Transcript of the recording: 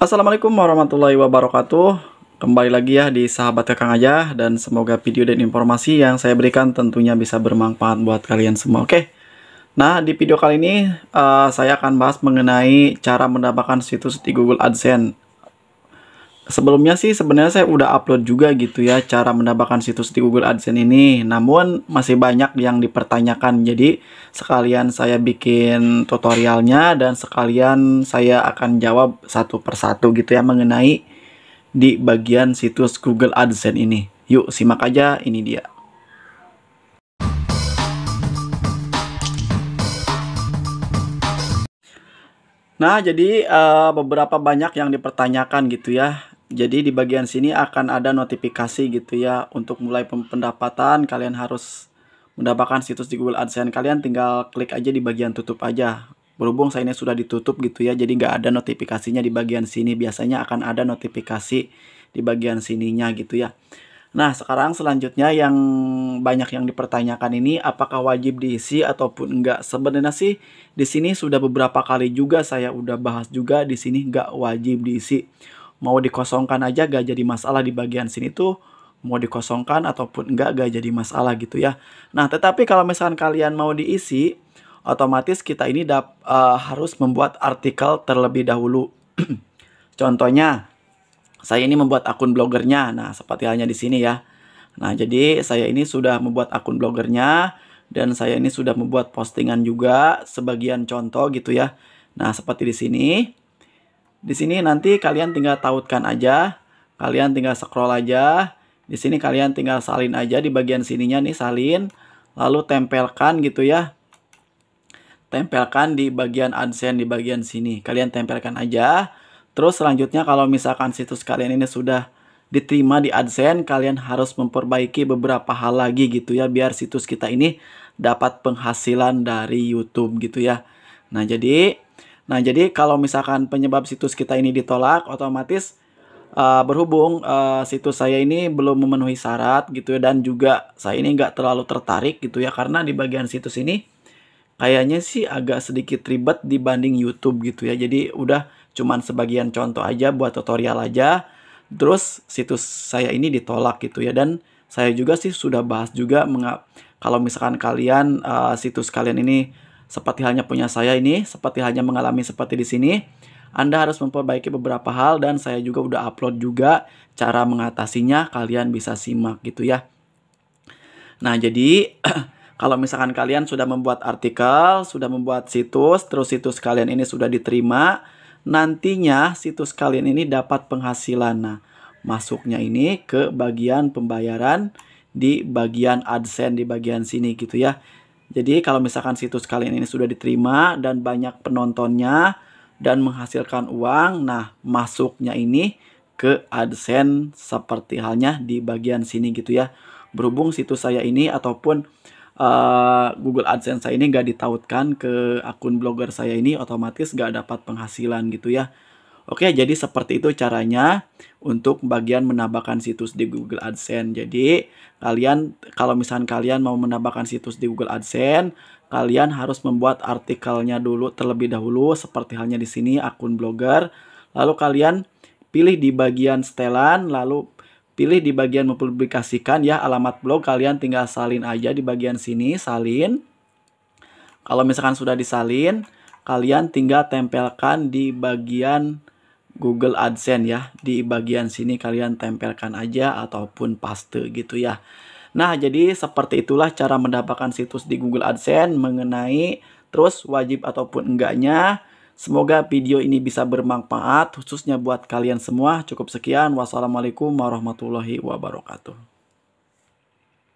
Assalamualaikum warahmatullahi wabarakatuh Kembali lagi ya di sahabat kakang aja Dan semoga video dan informasi yang saya berikan tentunya bisa bermanfaat buat kalian semua Oke Nah di video kali ini uh, saya akan bahas mengenai cara mendapatkan situs di Google AdSense Sebelumnya sih sebenarnya saya udah upload juga gitu ya cara mendapatkan situs di Google AdSense ini. Namun masih banyak yang dipertanyakan. Jadi sekalian saya bikin tutorialnya dan sekalian saya akan jawab satu persatu gitu ya mengenai di bagian situs Google AdSense ini. Yuk simak aja ini dia. Nah, jadi uh, beberapa banyak yang dipertanyakan gitu ya. Jadi di bagian sini akan ada notifikasi gitu ya untuk mulai pendapatan kalian harus mendapatkan situs di Google AdSense kalian tinggal klik aja di bagian tutup aja. Berhubung saya ini sudah ditutup gitu ya jadi nggak ada notifikasinya di bagian sini biasanya akan ada notifikasi di bagian sininya gitu ya. Nah, sekarang selanjutnya yang banyak yang dipertanyakan ini apakah wajib diisi ataupun enggak. Sebenarnya sih di sini sudah beberapa kali juga saya udah bahas juga di sini nggak wajib diisi mau dikosongkan aja gak jadi masalah di bagian sini tuh mau dikosongkan ataupun enggak gak jadi masalah gitu ya. Nah, tetapi kalau misalkan kalian mau diisi, otomatis kita ini dap, uh, harus membuat artikel terlebih dahulu. Contohnya, saya ini membuat akun blogernya. Nah, seperti halnya di sini ya. Nah, jadi saya ini sudah membuat akun blogernya dan saya ini sudah membuat postingan juga sebagian contoh gitu ya. Nah, seperti di sini. Di sini nanti kalian tinggal tautkan aja, kalian tinggal scroll aja. Di sini kalian tinggal salin aja di bagian sininya nih salin, lalu tempelkan gitu ya. Tempelkan di bagian AdSense di bagian sini. Kalian tempelkan aja. Terus selanjutnya kalau misalkan situs kalian ini sudah diterima di AdSense, kalian harus memperbaiki beberapa hal lagi gitu ya biar situs kita ini dapat penghasilan dari YouTube gitu ya. Nah, jadi Nah, jadi kalau misalkan penyebab situs kita ini ditolak, otomatis uh, berhubung uh, situs saya ini belum memenuhi syarat gitu ya, dan juga saya ini nggak terlalu tertarik gitu ya, karena di bagian situs ini kayaknya sih agak sedikit ribet dibanding YouTube gitu ya. Jadi udah cuman sebagian contoh aja buat tutorial aja. Terus situs saya ini ditolak gitu ya dan saya juga sih sudah bahas juga mengapa kalau misalkan kalian uh, situs kalian ini seperti halnya punya saya ini, seperti halnya mengalami seperti di sini, Anda harus memperbaiki beberapa hal dan saya juga udah upload juga cara mengatasinya, kalian bisa simak gitu ya. Nah, jadi kalau misalkan kalian sudah membuat artikel, sudah membuat situs, terus situs kalian ini sudah diterima, nantinya situs kalian ini dapat penghasilan. Nah, masuknya ini ke bagian pembayaran di bagian AdSense di bagian sini gitu ya. Jadi kalau misalkan situs kalian ini sudah diterima dan banyak penontonnya dan menghasilkan uang, nah masuknya ini ke AdSense seperti halnya di bagian sini gitu ya. Berhubung situs saya ini ataupun uh, Google AdSense saya ini nggak ditautkan ke akun blogger saya ini otomatis nggak dapat penghasilan gitu ya. Oke, jadi seperti itu caranya untuk bagian menambahkan situs di Google AdSense. Jadi, kalian kalau misalnya kalian mau menambahkan situs di Google AdSense, kalian harus membuat artikelnya dulu terlebih dahulu seperti halnya di sini akun blogger. Lalu kalian pilih di bagian setelan, lalu pilih di bagian mempublikasikan ya alamat blog kalian tinggal salin aja di bagian sini, salin. Kalau misalkan sudah disalin, kalian tinggal tempelkan di bagian Google AdSense ya. Di bagian sini kalian tempelkan aja ataupun paste gitu ya. Nah, jadi seperti itulah cara mendapatkan situs di Google AdSense mengenai terus wajib ataupun enggaknya. Semoga video ini bisa bermanfaat khususnya buat kalian semua. Cukup sekian. Wassalamualaikum warahmatullahi wabarakatuh.